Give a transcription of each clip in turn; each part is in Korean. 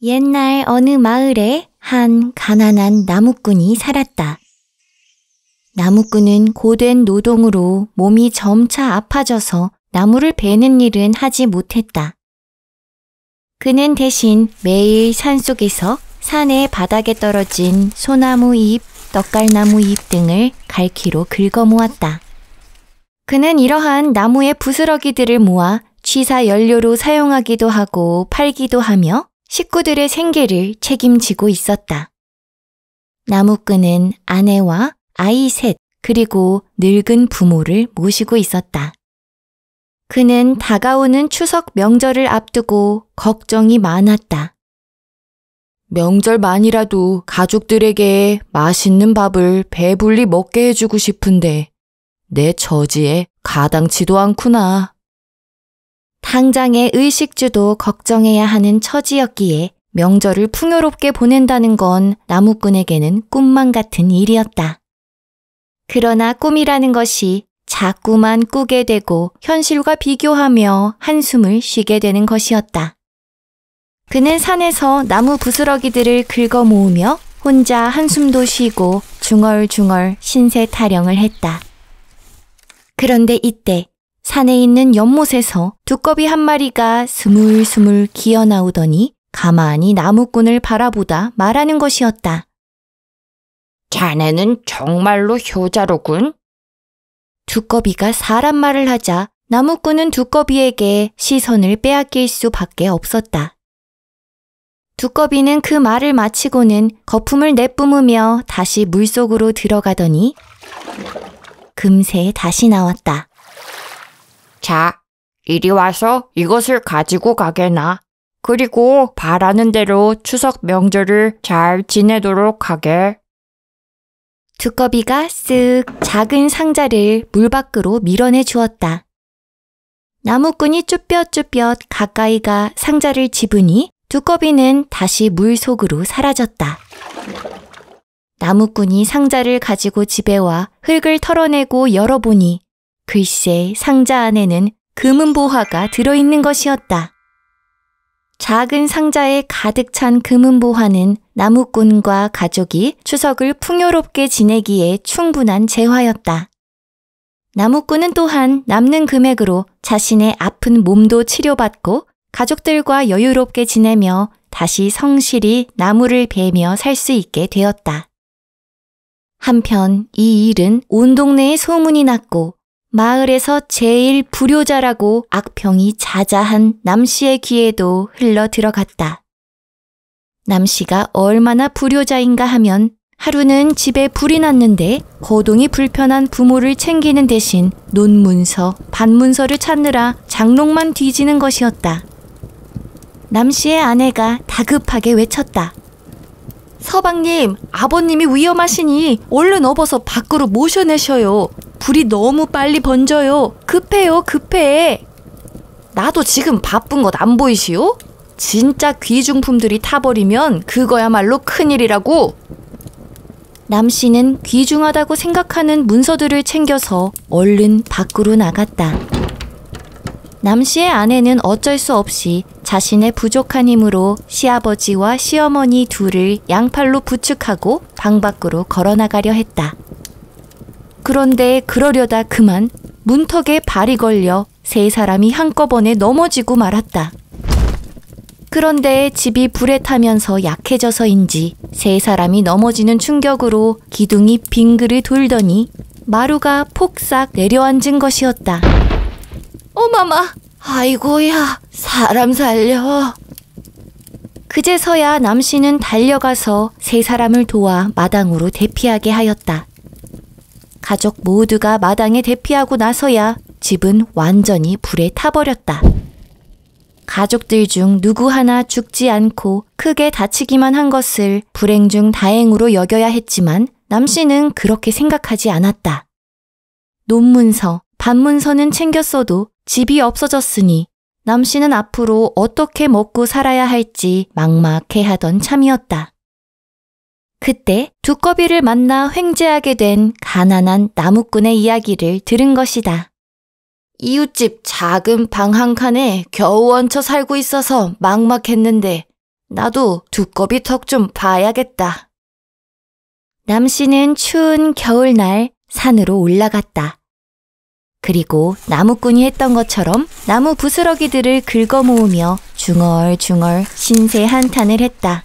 옛날 어느 마을에 한 가난한 나무꾼이 살았다. 나무꾼은 고된 노동으로 몸이 점차 아파져서 나무를 베는 일은 하지 못했다. 그는 대신 매일 산속에서 산의 바닥에 떨어진 소나무 잎, 떡갈나무 잎 등을 갈키로 긁어 모았다. 그는 이러한 나무의 부스러기들을 모아 취사 연료로 사용하기도 하고 팔기도 하며 식구들의 생계를 책임지고 있었다. 나무꾼은 아내와 아이 셋 그리고 늙은 부모를 모시고 있었다. 그는 다가오는 추석 명절을 앞두고 걱정이 많았다. 명절만이라도 가족들에게 맛있는 밥을 배불리 먹게 해주고 싶은데 내 저지에 가당치도 않구나. 당장의 의식주도 걱정해야 하는 처지였기에 명절을 풍요롭게 보낸다는 건 나무꾼에게는 꿈만 같은 일이었다. 그러나 꿈이라는 것이 자꾸만 꾸게 되고 현실과 비교하며 한숨을 쉬게 되는 것이었다. 그는 산에서 나무 부스러기들을 긁어 모으며 혼자 한숨도 쉬고 중얼중얼 신세 타령을 했다. 그런데 이때 산에 있는 연못에서 두꺼비 한 마리가 스물스물 기어나오더니 가만히 나무꾼을 바라보다 말하는 것이었다. 자네는 정말로 효자로군. 두꺼비가 사람 말을 하자 나무꾼은 두꺼비에게 시선을 빼앗길 수밖에 없었다. 두꺼비는 그 말을 마치고는 거품을 내뿜으며 다시 물속으로 들어가더니 금세 다시 나왔다. 자, 이리 와서 이것을 가지고 가게나. 그리고 바라는 대로 추석 명절을 잘 지내도록 하게. 두꺼비가 쓱 작은 상자를 물 밖으로 밀어내 주었다. 나무꾼이 쭈뼛쭈뼛 가까이 가 상자를 집으니 두꺼비는 다시 물 속으로 사라졌다. 나무꾼이 상자를 가지고 집에 와 흙을 털어내고 열어보니 글쎄 상자 안에는 금은보화가 들어있는 것이었다. 작은 상자에 가득 찬 금은보화는 나무꾼과 가족이 추석을 풍요롭게 지내기에 충분한 재화였다. 나무꾼은 또한 남는 금액으로 자신의 아픈 몸도 치료받고 가족들과 여유롭게 지내며 다시 성실히 나무를 베며 살 수 있게 되었다. 한편 이 일은 온 동네에 소문이 났고 마을에서 제일 불효자라고 악평이 자자한 남씨의 귀에도 흘러 들어갔다. 남씨가 얼마나 불효자인가 하면 하루는 집에 불이 났는데 거동이 불편한 부모를 챙기는 대신 논문서, 반문서를 찾느라 장롱만 뒤지는 것이었다. 남씨의 아내가 다급하게 외쳤다. 서방님, 아버님이 위험하시니 얼른 업어서 밖으로 모셔내셔요. 불이 너무 빨리 번져요. 급해요, 급해. 나도 지금 바쁜 것 안 보이시오? 진짜 귀중품들이 타버리면 그거야말로 큰일이라고. 남씨는 귀중하다고 생각하는 문서들을 챙겨서 얼른 밖으로 나갔다. 남씨의 아내는 어쩔 수 없이 자신의 부족한 힘으로 시아버지와 시어머니 둘을 양팔로 부축하고 방 밖으로 걸어나가려 했다. 그런데 그러려다 그만 문턱에 발이 걸려 세 사람이 한꺼번에 넘어지고 말았다. 그런데 집이 불에 타면서 약해져서인지 세 사람이 넘어지는 충격으로 기둥이 빙그르 돌더니 마루가 폭삭 내려앉은 것이었다. 어마마, 아이고야, 사람 살려. 그제서야 남씨는 달려가서 세 사람을 도와 마당으로 대피하게 하였다. 가족 모두가 마당에 대피하고 나서야 집은 완전히 불에 타버렸다. 가족들 중 누구 하나 죽지 않고 크게 다치기만 한 것을 불행 중 다행으로 여겨야 했지만 남 씨는 그렇게 생각하지 않았다. 논문서, 반문서는 챙겼어도 집이 없어졌으니 남 씨는 앞으로 어떻게 먹고 살아야 할지 막막해 하던 참이었다. 그때 두꺼비를 만나 횡재하게 된 가난한 나무꾼의 이야기를 들은 것이다. 이웃집 작은 방 한 칸에 겨우 얹혀 살고 있어서 막막했는데 나도 두꺼비 턱 좀 봐야겠다. 남씨는 추운 겨울날 산으로 올라갔다. 그리고 나무꾼이 했던 것처럼 나무 부스러기들을 긁어 모으며 중얼중얼 신세 한탄을 했다.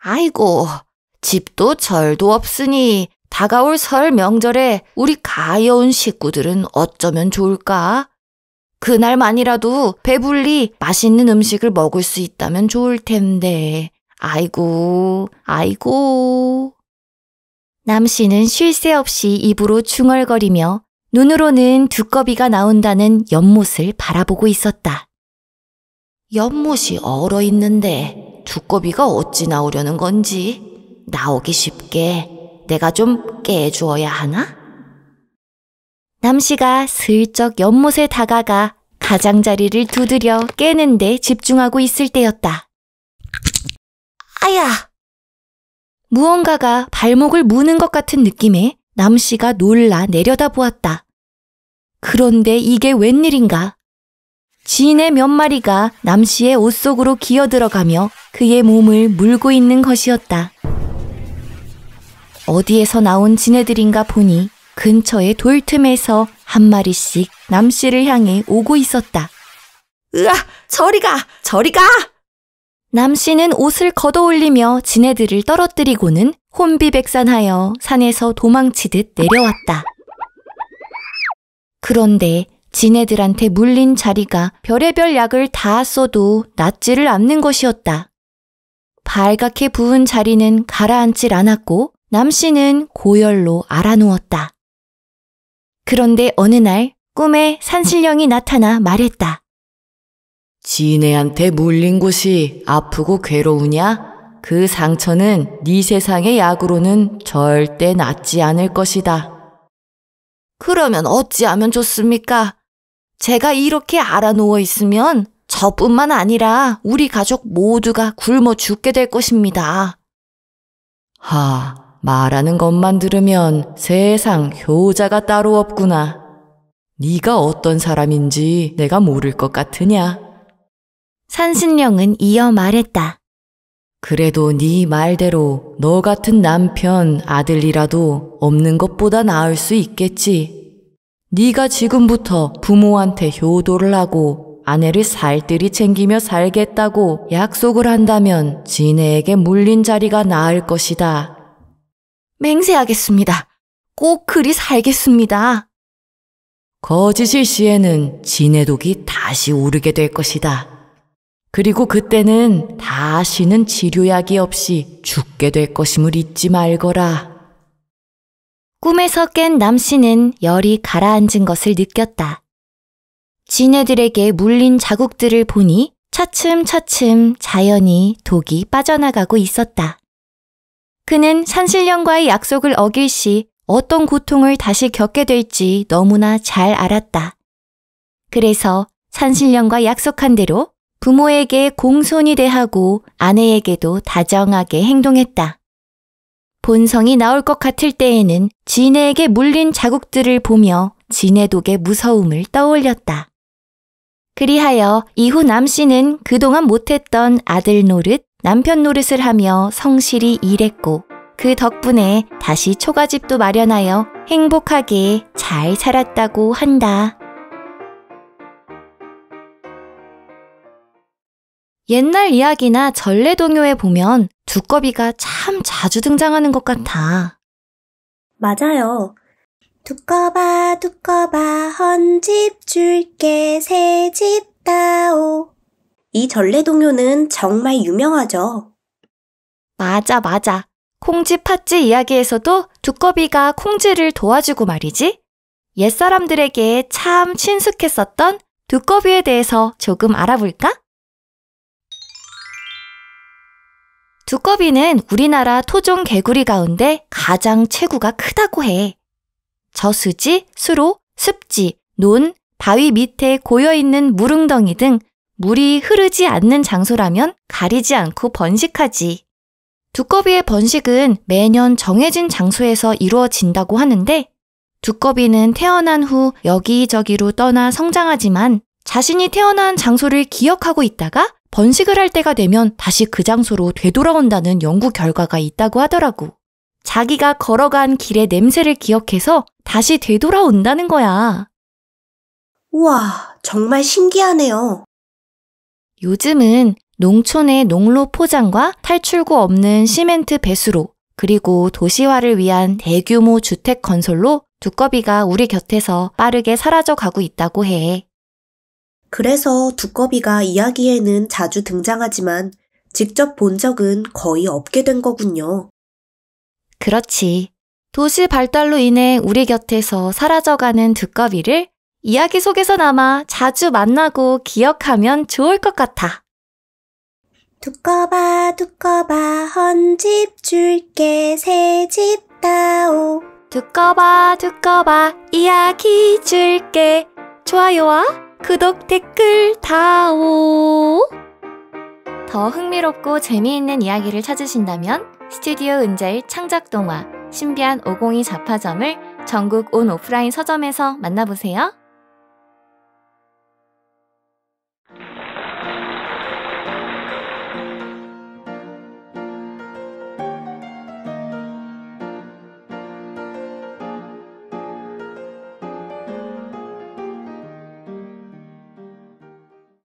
아이고, 집도 절도 없으니 다가올 설 명절에 우리 가여운 식구들은 어쩌면 좋을까? 그날만이라도 배불리 맛있는 음식을 먹을 수 있다면 좋을 텐데. 아이고, 아이고. 남씨는 쉴 새 없이 입으로 중얼거리며 눈으로는 두꺼비가 나온다는 연못을 바라보고 있었다. 연못이 얼어 있는데 두꺼비가 어찌 나오려는 건지 나오기 쉽게 내가 좀 깨주어야 하나? 남씨가 슬쩍 연못에 다가가 가장자리를 두드려 깨는데 집중하고 있을 때였다. 아야! 무언가가 발목을 무는 것 같은 느낌에 남씨가 놀라 내려다보았다. 그런데 이게 웬일인가? 지인의몇 마리가 남씨의 옷 속으로 기어들어가며 그의 몸을 물고 있는 것이었다. 어디에서 나온 지네들인가 보니 근처의 돌 틈에서 한 마리씩 남씨를 향해 오고 있었다. 으아! 저리 가! 저리 가! 남씨는 옷을 걷어올리며 지네들을 떨어뜨리고는 혼비백산하여 산에서 도망치듯 내려왔다. 그런데 지네들한테 물린 자리가 별의별 약을 다 써도 낫지를 않는 것이었다. 발갛게 부은 자리는 가라앉질 않았고 남씨는 고열로 알아누웠다. 그런데 어느 날 꿈에 산신령이 나타나 말했다. 지네한테 물린 곳이 아프고 괴로우냐? 그 상처는 네 세상의 약으로는 절대 낫지 않을 것이다. 그러면 어찌하면 좋습니까? 제가 이렇게 알아누워 있으면 저뿐만 아니라 우리 가족 모두가 굶어 죽게 될 것입니다. 하, 말하는 것만 들으면 세상 효자가 따로 없구나. 네가 어떤 사람인지 내가 모를 것 같으냐? 산신령은 이어 말했다. 그래도 네 말대로 너 같은 남편, 아들이라도 없는 것보다 나을 수 있겠지. 네가 지금부터 부모한테 효도를 하고 아내를 살뜰히 챙기며 살겠다고 약속을 한다면 지네에게 물린 자리가 나을 것이다. 맹세하겠습니다. 꼭 그리 살겠습니다. 거짓일 시에는 진해 독이 다시 오르게 될 것이다. 그리고 그때는 다시는 치료약이 없이 죽게 될 것임을 잊지 말거라. 꿈에서 깬 남씨는 열이 가라앉은 것을 느꼈다. 지네들에게 물린 자국들을 보니 차츰차츰 자연히 독이 빠져나가고 있었다. 그는 산신령과의 약속을 어길 시 어떤 고통을 다시 겪게 될지 너무나 잘 알았다. 그래서 산신령과 약속한 대로 부모에게 공손히 대하고 아내에게도 다정하게 행동했다. 본성이 나올 것 같을 때에는 지네에게 물린 자국들을 보며 지네독의 무서움을 떠올렸다. 그리하여 이후 남씨는 그동안 못했던 아들 노릇, 남편 노릇을 하며 성실히 일했고 그 덕분에 다시 초가집도 마련하여 행복하게 잘 살았다고 한다. 옛날 이야기나 전래동요에 보면 두꺼비가 참 자주 등장하는 것 같아. 맞아요. 두꺼봐, 두꺼봐, 헌 집 줄게, 새 집 따오. 이 전래동요는 정말 유명하죠. 맞아, 맞아. 콩쥐 팥쥐 이야기에서도 두꺼비가 콩쥐를 도와주고 말이지. 옛사람들에게 참 친숙했었던 두꺼비에 대해서 조금 알아볼까? 두꺼비는 우리나라 토종 개구리 가운데 가장 체구가 크다고 해. 저수지, 수로, 습지, 논, 바위 밑에 고여있는 무릉덩이 등 물이 흐르지 않는 장소라면 가리지 않고 번식하지. 두꺼비의 번식은 매년 정해진 장소에서 이루어진다고 하는데 두꺼비는 태어난 후 여기저기로 떠나 성장하지만 자신이 태어난 장소를 기억하고 있다가 번식을 할 때가 되면 다시 그 장소로 되돌아온다는 연구 결과가 있다고 하더라고. 자기가 걸어간 길의 냄새를 기억해서 다시 되돌아온다는 거야. 우와, 정말 신기하네요. 요즘은 농촌의 농로 포장과 탈출구 없는 시멘트 배수로 그리고 도시화를 위한 대규모 주택 건설로 두꺼비가 우리 곁에서 빠르게 사라져 가고 있다고 해. 그래서 두꺼비가 이야기에는 자주 등장하지만 직접 본 적은 거의 없게 된 거군요. 그렇지. 도시 발달로 인해 우리 곁에서 사라져가는 두꺼비를 이야기 속에서나마 자주 만나고 기억하면 좋을 것 같아. 두꺼봐 두꺼봐 헌집 줄게 새집 따오 두꺼봐 두꺼봐 이야기 줄게 좋아요와 구독 댓글 다오 더 흥미롭고 재미있는 이야기를 찾으신다면 스튜디오 은재의 창작 동화 신비한 502잡파점을 전국 온 오프라인 서점에서 만나보세요.